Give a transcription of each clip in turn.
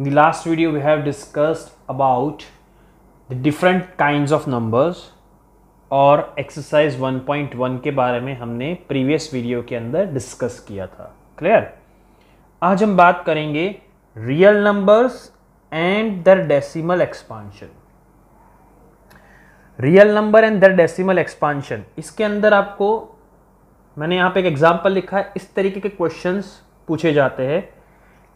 in the last video we have discussed about the different kinds of numbers और exercise 1.1 के बारे में हमने प्रीवियस वीडियो के अंदर डिस्कस किया था क्लियर आज हम बात करेंगे real numbers and their decimal expansion real number and their decimal expansion इसके अंदर आपको मैंने यहाँ पे एक एग्जाम्पल लिखा है इस तरीके के क्वेश्चंस पूछे जाते हैं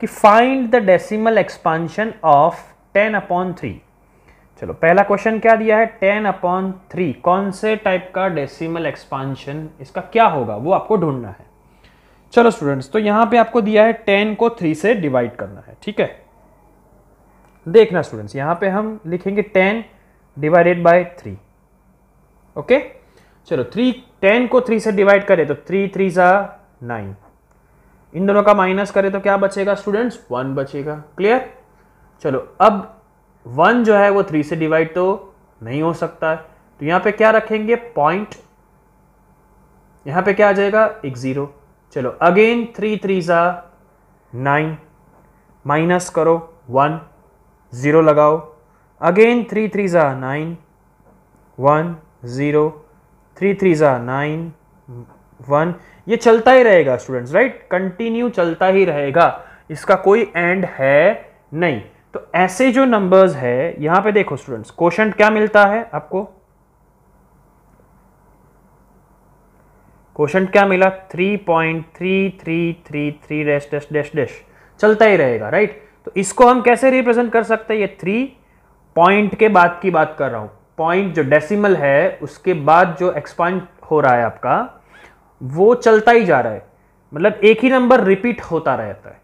कि find the decimal expansion of ten upon three चलो पहला क्वेश्चन क्या दिया है टेन अपॉन थ्री कौन से टाइप का डेसिमल एक्सपांशन इसका क्या होगा वो आपको ढूंढना है चलो स्टूडेंट्स तो यहां पे आपको दिया है टेन को थ्री से डिवाइड करना है ठीक है देखना स्टूडेंट्स यहां पे हम लिखेंगे ten divided by three okay चलो थ्री टेन को थ्री से डिवाइड करें तो थ्री थ्री ज़ा नाइन इन दोनों का माइनस करें तो क्या बचेगा स्टूडेंट्स वन बचेगा क्लियर चलो अब वन जो है वो थ्री से डिवाइड तो नहीं हो सकता है तो यहाँ पे क्या रखेंगे पॉइंट यहाँ पे क्या आ जाएगा एक ज़ीरो चलो अगेन थ्री थ्री ज़ा नाइन माइनस करो वन ज़ीरो लगाओ अगेन थ्री थ्री ज़ा nine one zero three three ज़ा नाइन वन ये चलता ही रहेगा स्टूडेंट्स राइट कंटिन्यू चलता ही रहेगा इसका कोई एंड है नहीं तो ऐसे जो नंबर्स है यहां पे देखो स्टूडेंट्स क्वेश्चन क्या मिलता है आपको क्वेश्चन क्या मिला three point three three three three dash dash dash dash चलता ही रहेगा राइट तो इसको हम कैसे रिप्रेजेंट कर सकते हैं ये थ्री पॉइंट के बाद की बात कर रहा हूं पॉइंट जो डेसिमल है उसके बाद जो एक्सपांड हो रहा है आपका वो चलता ही जा रहा है मतलब एक ही नंबर रिपीट होता रहता है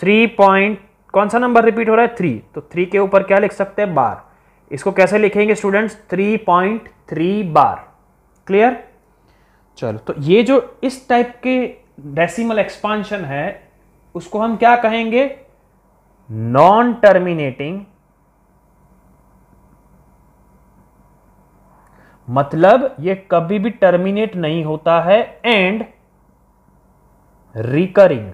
थ्री so, पॉइंट कौन सा नंबर रिपीट हो रहा है थ्री तो थ्री के ऊपर क्या लिख सकते हैं बार इसको कैसे लिखेंगे students three point three bar clear चलो तो ये जो इस टाइप के डेसिमल एक्सपांशन है उसको हम क्या कहेंगे नॉन टर्मिनेटिंग मतलब ये कभी भी टर्मिनेट नहीं होता है एंड रिकरिंग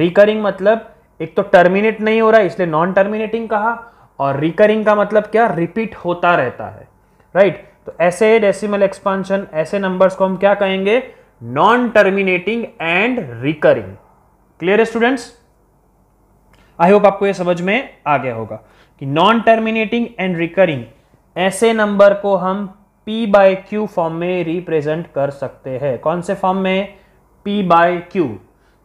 रिकरिंग मतलब एक तो टर्मिनेट नहीं हो रहा है इसलिए नॉन टर्मिनेटिंग कहा और रिकरिंग का मतलब क्या रिपीट होता रहता है राइट right? तो ऐसे डेसिमल एक्सपांशन ऐसे नंबर्स को हम क्या कहेंगे non terminating and recurring clear है स्टूडेंट्स आई होप आपको ये समझ में आ गया होगा कि नॉन टर्मिनेटिंग एंड रिकरिंग ऐसे नंबर को हम p बाय क्यू फॉर्म में रिप्रेजेंट कर सकते हैं कौन से फॉर्म में p बाय क्यू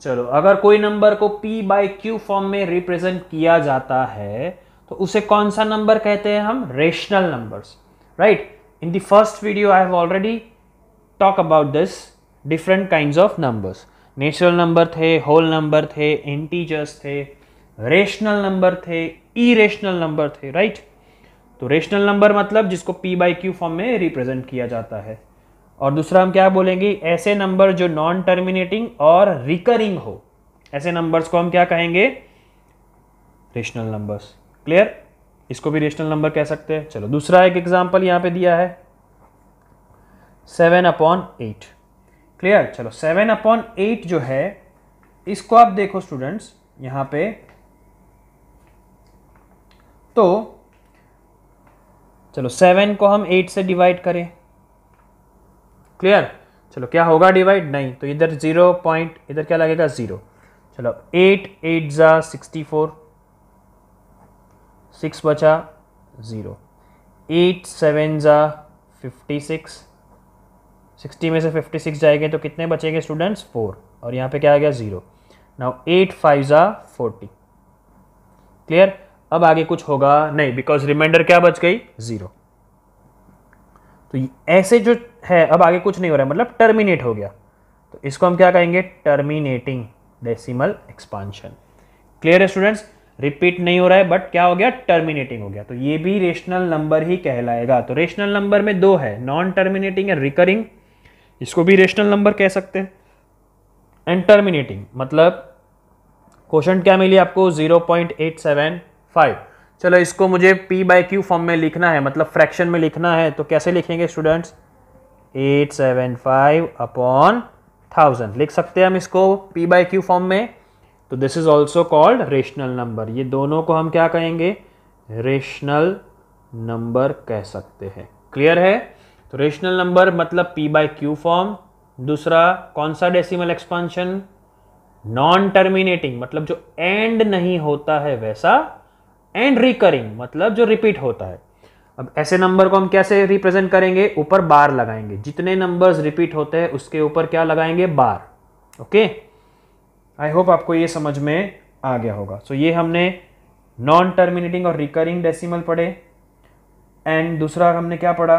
चलो अगर कोई नंबर को p बाय क्यू फॉर्म में रिप्रेजेंट किया जाता है तो उसे कौन सा नंबर कहते हैं हम rational numbers right in the first video I have already talk about this different kind of numbers natural number थे होल नंबर थे इंटीजर्स थे रेशनल नंबर थे ई नंबर थे राइट right? तो रेशनल नंबर मतलब जिसको पी बाई क्यू फॉर्म में रिप्रेजेंट किया जाता है और दूसरा हम क्या बोलेंगे ऐसे नंबर जो नॉन टर्मिनेटिंग और रिकरिंग हो ऐसे नंबर्स को हम क्या कहेंगे रेशनल नंबर्स क्लियर इसको भी रेशनल नंबर कह सकते हैं चलो दूसरा एक एग्जाम्पल यहां पे दिया है सेवन अपॉन एट क्लियर चलो सेवन अपॉन एट जो है इसको आप देखो स्टूडेंट्स यहां पे तो चलो सेवन को हम एट से डिवाइड करें क्लियर चलो क्या होगा डिवाइड नहीं तो इधर ज़ीरो पॉइंट इधर क्या लगेगा ज़ीरो चलो एट एट ज़ा सिक्सटी फोर सिक्स बचा ज़ीरो एट सेवन ज़ा फिफ्टी सिक्स सिक्सटी में से फिफ्टी सिक्स जाएंगे तो कितने बचेंगे स्टूडेंट्स फोर और यहाँ पे क्या आ गया ज़ीरो नाउ एट फाइव ज़ा फोर्टी क्लियर अब आगे कुछ होगा नहीं बिकॉज रिमाइंडर क्या बच गई ज़ीरो तो ऐसे जो है अब आगे कुछ नहीं हो रहा है मतलब टर्मिनेट हो गया तो इसको हम क्या कहेंगे टर्मिनेटिंग डेसिमल एक्सपांशन क्लियर है स्टूडेंट्स रिपीट नहीं हो रहा है बट क्या हो गया टर्मिनेटिंग हो गया तो ये भी रेशनल नंबर ही कहलाएगा तो रेशनल नंबर में दो है नॉन टर्मिनेटिंग एंड रिकरिंग इसको भी रेशनल नंबर कह सकते हैं एंड टर्मिनेटिंग मतलब क्वेश्चन क्या मिली आपको 0.87 फाइव चलो इसको मुझे पी बाई क्यू फॉर्म में लिखना है मतलब फ्रैक्शन में लिखना है तो कैसे लिखेंगे students eight seven five upon thousand लिख सकते हैं हम इसको पी बाई क्यू फॉर्म में तो this is also called rational number ये दोनों को हम क्या कहेंगे रेशनल नंबर कह सकते हैं क्लियर है तो रेशनल नंबर मतलब पी बाई क्यू फॉर्म दूसरा कौन सा डेसिमल एक्सपांशन नॉन टर्मिनेटिंग मतलब जो एंड नहीं होता है वैसा एंड रिकरिंग मतलब जो रिपीट होता है अब ऐसे नंबर को हम कैसे रिप्रेजेंट करेंगे ऊपर बार लगाएंगे जितने नंबर्स रिपीट होते हैं उसके ऊपर क्या लगाएंगे बार ओके आई होप आपको ये समझ में आ गया होगा सो so, ये हमने नॉन टर्मिनेटिंग और रिकरिंग डेसिमल पढ़े एंड दूसरा हमने क्या पढ़ा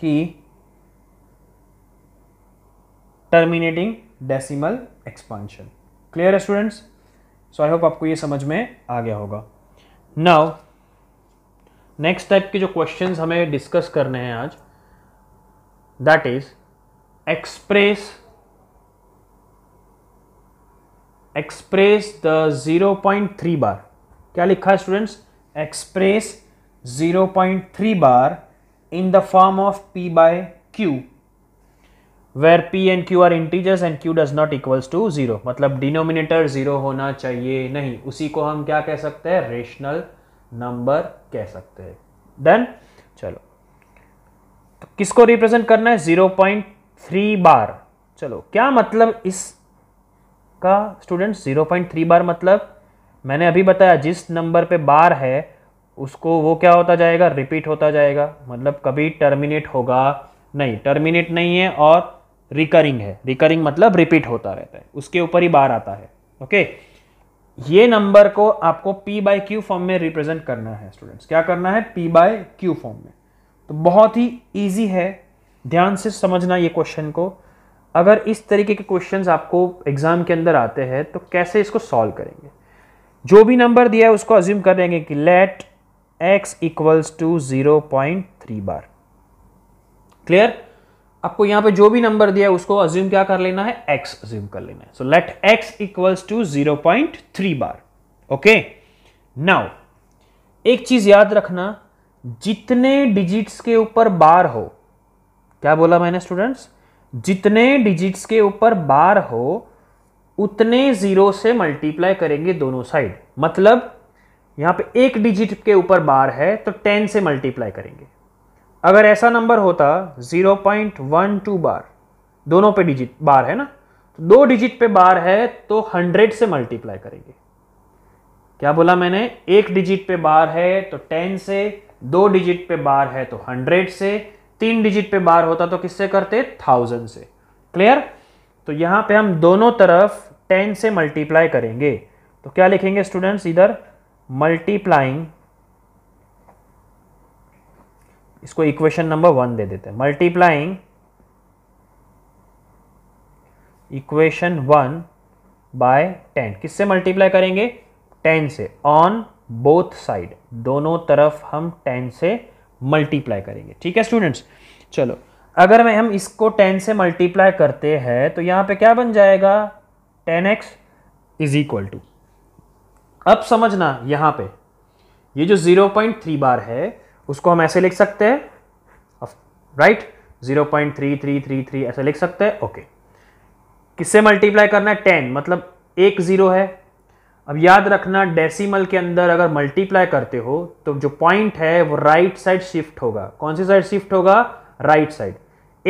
कि टर्मिनेटिंग डेसिमल एक्सपांशन क्लियर है स्टूडेंट्स सो आई होप आपको ये समझ में आ गया होगा नाउ नेक्स्ट टाइप के जो क्वेश्चन हमें डिस्कस करने हैं आज that is express express the 0.3 bar क्या लिखा है students express 0.3 bar in the form of p by q where p and q are integers and q does not equals to zero मतलब denominator zero होना चाहिए नहीं उसी को हम क्या कह सकते हैं रेशनल नंबर कह सकते हैं देन चलो तो किसको रिप्रेजेंट करना है जीरो पॉइंट थ्री बार चलो क्या मतलब इस का student zero point three bar मतलब मैंने अभी बताया जिस नंबर पे बार है उसको वो क्या होता जाएगा रिपीट होता जाएगा मतलब कभी टर्मिनेट होगा नहीं टर्मिनेट नहीं है और रिकरिंग है रिकरिंग मतलब रिपीट होता रहता है उसके ऊपर ही बार आता है ओके ये नंबर को आपको p बाय क्यू फॉर्म में रिप्रेजेंट करना है स्टूडेंट्स क्या करना है p बाय क्यू फॉर्म में तो बहुत ही ईजी है ध्यान से समझना ये क्वेश्चन को अगर इस तरीके के क्वेश्चन आपको एग्जाम के अंदर आते हैं तो कैसे इसको सॉल्व करेंगे जो भी नंबर दिया है उसको अज्यूम कर देंगे कि let x equals to zero point three bar clear आपको यहां पे जो भी नंबर दिया उसको अज्यूम क्या कर लेना है एक्स अज्यूम कर लेना है so let x equals to zero point three bar okay now एक चीज याद रखना जितने डिजिट्स के ऊपर बार हो क्या बोला मैंने स्टूडेंट्स जितने डिजिट्स के ऊपर बार हो उतने जीरो से मल्टीप्लाई करेंगे दोनों साइड मतलब यहां पे एक डिजिट के ऊपर बार है तो टेन से मल्टीप्लाई करेंगे अगर ऐसा नंबर होता 0.12 बार दोनों पे डिजिट बार है ना तो दो डिजिट पे बार है तो 100 से मल्टीप्लाई करेंगे क्या बोला मैंने एक डिजिट पे बार है तो 10 से दो डिजिट पे बार है तो 100 से तीन डिजिट पे बार होता तो किससे करते थाउजेंड से क्लियर तो यहां पे हम दोनों तरफ 10 से मल्टीप्लाई करेंगे तो क्या लिखेंगे स्टूडेंट्स इधर मल्टीप्लाइंग इसको इक्वेशन नंबर वन दे देते हैं multiplying equation one by ten किससे मल्टीप्लाई करेंगे टेन से ऑन बोथ साइड दोनों तरफ हम टेन से मल्टीप्लाई करेंगे ठीक है स्टूडेंट्स चलो अगर मैं हम इसको टेन से मल्टीप्लाई करते हैं तो यहां पे क्या बन जाएगा ten x is equal to अब समझना यहां पे ये जो ज़ीरो पॉइंट थ्री बार है उसको हम ऐसे लिख सकते हैं right zero point three three three three ऐसे लिख सकते हैं ओके किससे मल्टीप्लाई करना है टेन मतलब एक ज़ीरो है अब याद रखना डेसिमल के अंदर अगर मल्टीप्लाई करते हो तो जो पॉइंट है वो राइट साइड शिफ्ट होगा कौन सी साइड शिफ्ट होगा राइट साइड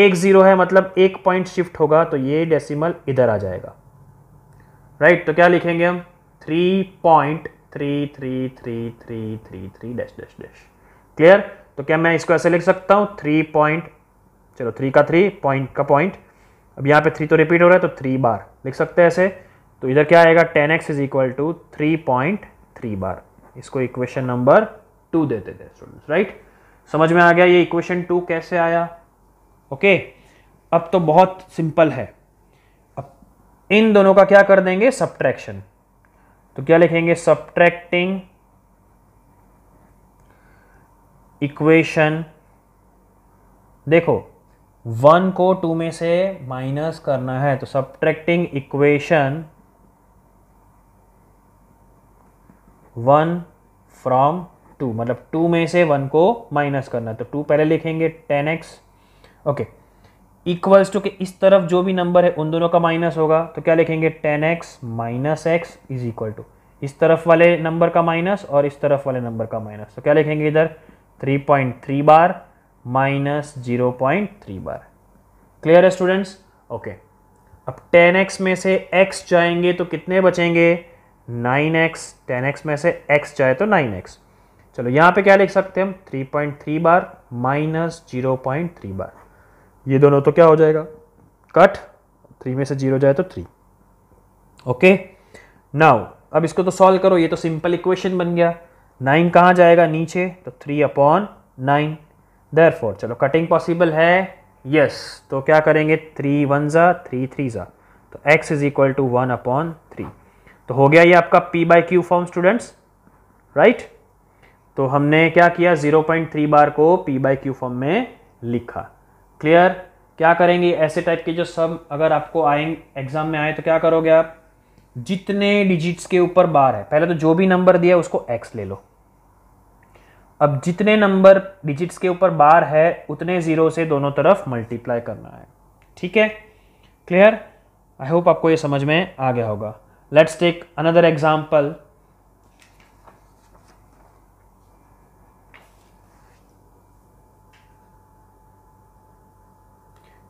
एक ज़ीरो है मतलब एक पॉइंट शिफ्ट होगा तो ये डेसिमल इधर आ जाएगा राइट right, तो क्या लिखेंगे हम three point three three three three three three dash dash dash clear तो क्या मैं इसको ऐसे लिख सकता हूँ थ्री पॉइंट चलो थ्री का थ्री पॉइंट का पॉइंट अब यहाँ पे थ्री तो रिपीट हो रहा है तो थ्री बार लिख सकते हैं ऐसे तो इधर क्या आएगा ten x is equal to three point three bar इसको इक्वेशन नंबर टू देते थे स्टूडेंट्स राइट समझ में आ गया ये इक्वेशन टू कैसे आया ओके अब तो बहुत सिंपल है अब इन दोनों का क्या कर देंगे सब्ट्रैक्शन तो क्या लिखेंगे सब्ट्रैक्टिंग इक्वेशन देखो वन को टू में से माइनस करना है तो subtracting equation one from two मतलब टू में से वन को माइनस करना है तो टू पहले लिखेंगे ten x okay equals to के इस तरफ जो भी नंबर है उन दोनों का माइनस होगा तो क्या लिखेंगे ten x minus x is equal to इस तरफ वाले नंबर का माइनस और इस तरफ वाले नंबर का माइनस तो क्या लिखेंगे इधर 3.3 bar minus 0.3 bar क्लियर है स्टूडेंट्स ओके अब 10x में से x जाएंगे तो कितने बचेंगे 9x 10x में से x जाए तो 9x चलो यहाँ पे क्या लिख सकते हैं हम 3.3 बार माइनस जीरो बार ये दोनों तो क्या हो जाएगा कट थ्री में से जीरो जाए तो थ्री ओके नाउ अब इसको तो सॉल्व करो ये तो सिंपल इक्वेशन बन गया नाइन कहाँ जाएगा नीचे तो three upon nine therefore चलो कटिंग पॉसिबल है यस yes. तो क्या करेंगे थ्री वन ज़ा थ्री थ्री ज़ा तो x is equal to one upon three तो हो गया ये आपका p by q form students right तो हमने क्या किया जीरो पॉइंट थ्री बार को पी बाई क्यू फॉर्म में लिखा क्लियर क्या करेंगे ऐसे टाइप के जो सब अगर आपको आएंगे एग्जाम में आए तो क्या करोगे आप जितने डिजिट्स के ऊपर बार है पहले तो जो भी नंबर दिया उसको एक्स ले लो अब जितने नंबर डिजिट्स के ऊपर बार है उतने ज़ीरो से दोनों तरफ मल्टीप्लाई करना है ठीक है क्लियर आई होप आपको ये समझ में आ गया होगा लेट्स टेक अनदर एग्जाम्पल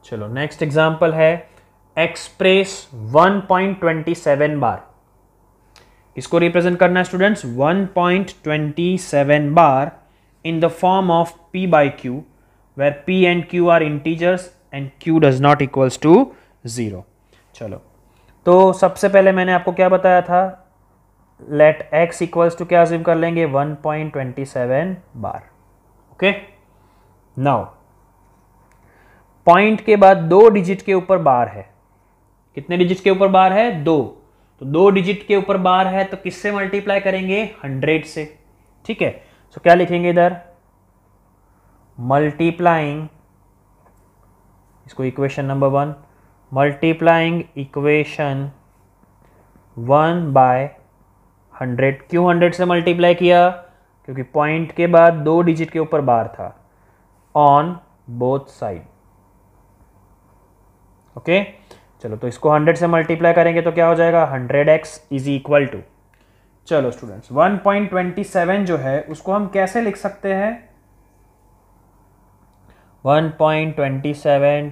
चलो नेक्स्ट एग्जाम्पल है एक्सप्रेस 1.27 बार इसको रिप्रेजेंट करना है students 1.27 bar in the form of p by q where p and q are integers and q does not equals to zero चलो तो सबसे पहले मैंने आपको क्या बताया था लेट x इक्वल्स टू क्या अज्यूम कर लेंगे 1.27 बार ओके नाउ पॉइंट के बाद दो डिजिट के ऊपर बार है कितने डिजिट के ऊपर बार है दो तो दो डिजिट के ऊपर बार है तो किससे मल्टीप्लाई करेंगे हंड्रेड से ठीक है सो क्या लिखेंगे इधर मल्टीप्लाइंग इसको equation number one multiplying equation one by hundred क्यों हंड्रेड से मल्टीप्लाई किया क्योंकि पॉइंट के बाद दो डिजिट के ऊपर बार था on both side okay okay? चलो तो इसको हंड्रेड से मल्टीप्लाई करेंगे तो क्या हो जाएगा hundred x is equal to चलो स्टूडेंट्स 1.27 जो है उसको हम कैसे लिख सकते हैं 1.27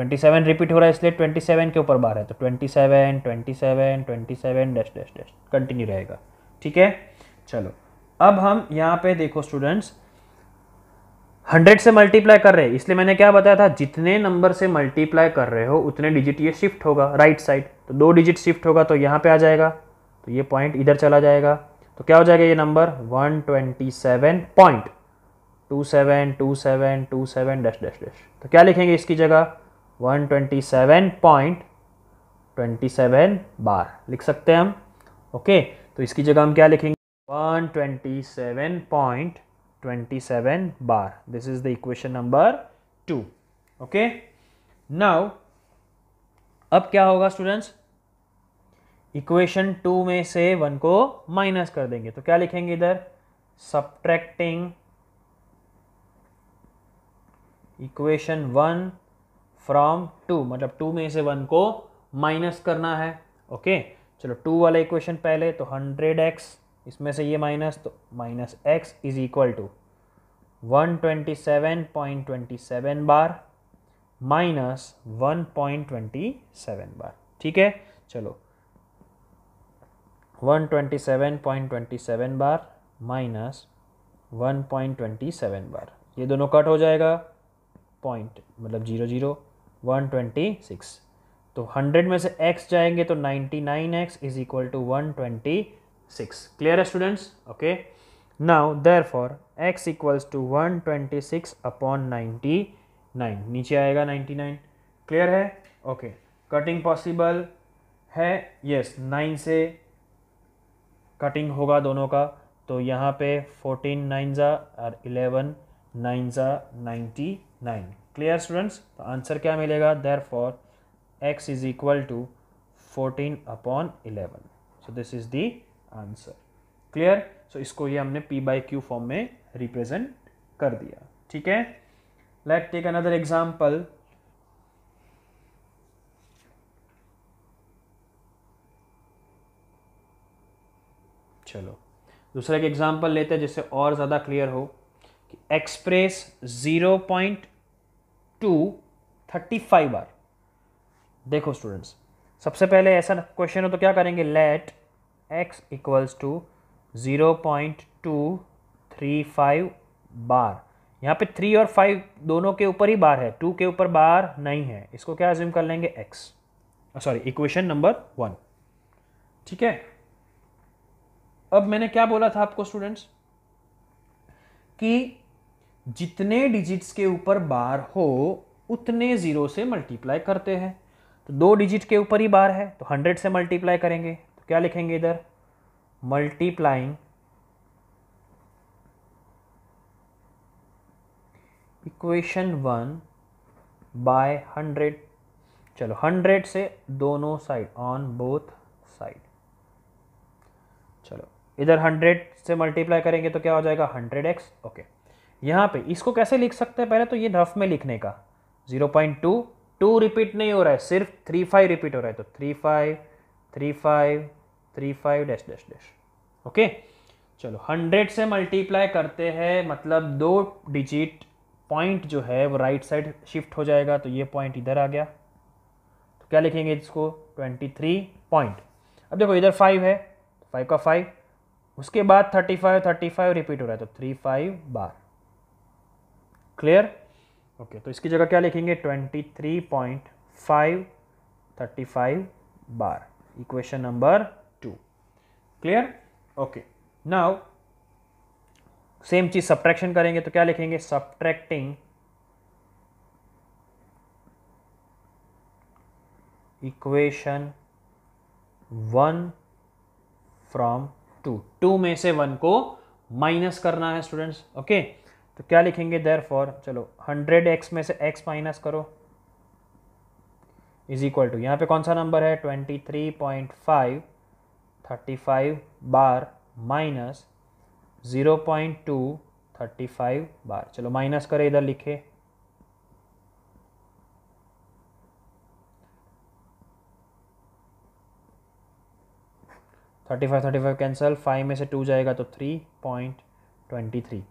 27 रिपीट हो रहा है इसलिए 27 के ऊपर बार है तो 27 27 27 डैश डैश डैश कंटिन्यू रहेगा ठीक है चलो अब हम यहाँ पे देखो स्टूडेंट्स हंड्रेड से मल्टीप्लाई कर रहे हैं इसलिए मैंने क्या बताया था जितने नंबर से मल्टीप्लाई कर रहे हो उतने डिजिट ये शिफ्ट होगा राइट साइड तो दो डिजिट शिफ्ट होगा तो यहाँ पे आ जाएगा तो ये पॉइंट इधर चला जाएगा तो क्या हो जाएगा ये number one twenty seven point two seven two seven two seven dash dash dash तो क्या लिखेंगे इसकी जगह one twenty seven point twenty seven bar लिख सकते हैं हम ओके तो इसकी जगह हम क्या लिखेंगे one twenty seven point 27 bar. This is the equation number 2. Okay. Now, अब क्या होगा students equation 2 में से 1 को minus कर देंगे तो क्या लिखेंगे इधर subtracting equation 1 from 2 मतलब 2 में से 1 को minus करना है okay? चलो 2 वाला equation पहले तो 100x इसमें से ये माइनस तो minus x is equal to one twenty seven point twenty seven bar minus one point twenty seven bar ठीक है चलो one twenty seven point twenty seven bar minus one point twenty seven bar ये दोनों cut हो जाएगा point मतलब zero zero one twenty six तो hundred में से एक्स जाएंगे तो ninety nine x is equal to one twenty now clear students okay now therefore x equals to upon upon nine नीचे आएगा नाइन क्लियर है ओके कटिंग पॉसिबल है yes yes, से कटिंग होगा दोनों का तो यहाँ पे 14 नाइन ज़ा और इलेवन नाइन ज़ा नाइन क्लियर स्टूडेंट्स तो आंसर क्या मिलेगा therefore x is equal to 14 upon eleven so this is the answer clear so इसको ये हमने पी बाई क्यू फॉर्म में रिप्रेजेंट कर दिया ठीक है लेट टेक अनदर एग्जाम्पल चलो दूसरा एक एग्जाम्पल लेते हैं जिससे और ज़्यादा क्लियर हो कि express zero point two thirty five are देखो स्टूडेंट्स सबसे पहले ऐसा क्वेश्चन हो तो क्या करेंगे let x equals to zero point two three five bar यहाँ पे थ्री और फाइव दोनों के ऊपर ही बार है टू के ऊपर बार नहीं है इसको क्या एज्यूम कर लेंगे x sorry equation number one ठीक है अब मैंने क्या बोला था आपको स्टूडेंट्स कि जितने डिजिट्स के ऊपर बार हो उतने ज़ीरो से मल्टीप्लाई करते हैं तो दो डिजिट के ऊपर ही बार है तो हंड्रेड से मल्टीप्लाई करेंगे क्या लिखेंगे इधर multiplying equation one by hundred चलो हंड्रेड से दोनों साइड ऑन बोथ साइड चलो इधर हंड्रेड से मल्टीप्लाई करेंगे तो क्या हो जाएगा हंड्रेड एक्स ओके यहां पे इसको कैसे लिख सकते हैं पहले तो ये रफ में लिखने का zero point two two repeat नहीं हो रहा है सिर्फ थ्री फाइव रिपीट हो रहा है तो three five three five three five dash dash dash okay चलो हंड्रेड से मल्टीप्लाई करते हैं मतलब दो डिजिट पॉइंट जो है वो राइट साइड शिफ्ट हो जाएगा तो ये पॉइंट इधर आ गया तो क्या लिखेंगे इसको ट्वेंटी थ्री पॉइंट अब देखो इधर फाइव है फाइव का फाइव उसके बाद thirty five thirty five repeat हो रहा है तो three five bar clear okay तो इसकी जगह क्या लिखेंगे twenty three point five thirty five bar equation number clear okay now same चीज सब्ट्रैक्शन करेंगे तो क्या लिखेंगे subtracting equation one from two two में से वन को माइनस करना है स्टूडेंट्स ओके तो क्या लिखेंगे देर फॉर चलो हंड्रेड एक्स में से एक्स माइनस करो इज इक्वल टू यहां पे कौन सा नंबर है twenty three point five 35 bar minus thirty five bar चलो माइनस करें इधर लिखे thirty five thirty five cancel five में से टू जाएगा तो थ्री पॉइंट ट्वेंटी थ्री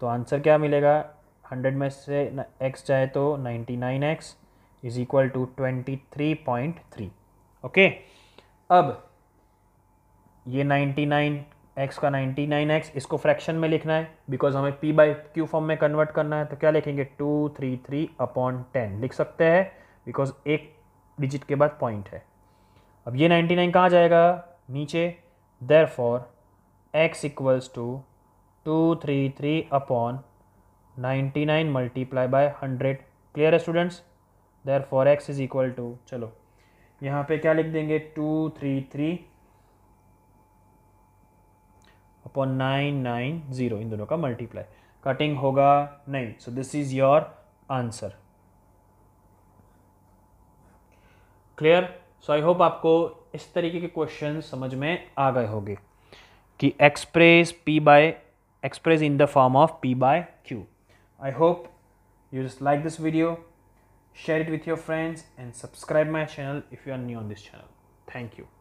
तो आंसर क्या मिलेगा हंड्रेड में से एक्स जाए तो ninety nine x is equal to twenty three point three okay अब ये 99 x का 99x इसको फ्रैक्शन में लिखना है बिकॉज हमें p बाई क्यू फॉर्म में कन्वर्ट करना है तो क्या लिखेंगे two three three upon ten लिख सकते हैं बिकॉज एक डिजिट के बाद पॉइंट है अब ये 99 नाइन कहाँ जाएगा नीचे therefore x equals to two three three upon ninety nine multiply by hundred clear है students therefore x is equal to चलो यहाँ पे क्या लिख देंगे two three three upon nine nine zero इन दोनों का मल्टीप्लाई कटिंग होगा नहीं so this is your answer clear so I hope आपको इस तरीके के क्वेश्चन समझ में आ गए होंगे कि express p by express in the form of p by q I hope you just like this video share it with your friends and subscribe my channel if you are new on this channel thank you